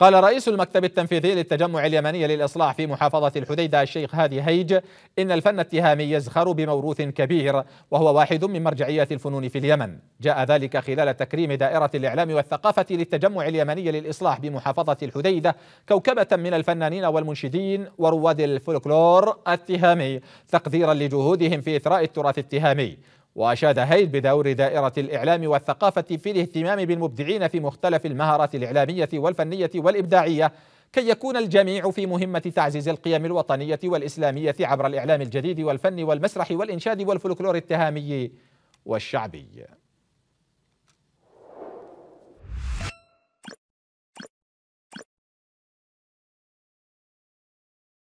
قال رئيس المكتب التنفيذي للتجمع اليمني للإصلاح في محافظة الحديدة الشيخ هادي هيج إن الفن التهامي يزخر بموروث كبير وهو واحد من مرجعيات الفنون في اليمن جاء ذلك خلال تكريم دائرة الإعلام والثقافة للتجمع اليمني للإصلاح بمحافظة الحديدة كوكبة من الفنانين والمنشدين ورواد الفولكلور التهامي تقديرا لجهودهم في إثراء التراث التهامي وأشاد هيل بدور دائرة الإعلام والثقافة في الاهتمام بالمبدعين في مختلف المهارات الإعلامية والفنية والإبداعية كي يكون الجميع في مهمة تعزيز القيم الوطنية والإسلامية عبر الإعلام الجديد والفن والمسرح والإنشاد والفلكلور التهامي والشعبي